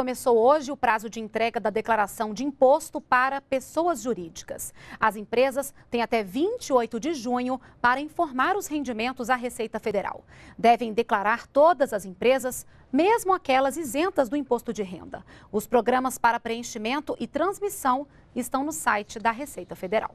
Começou hoje o prazo de entrega da declaração de imposto para pessoas jurídicas. As empresas têm até 28 de junho para informar os rendimentos à Receita Federal. Devem declarar todas as empresas, mesmo aquelas isentas do imposto de renda. Os programas para preenchimento e transmissão estão no site da Receita Federal.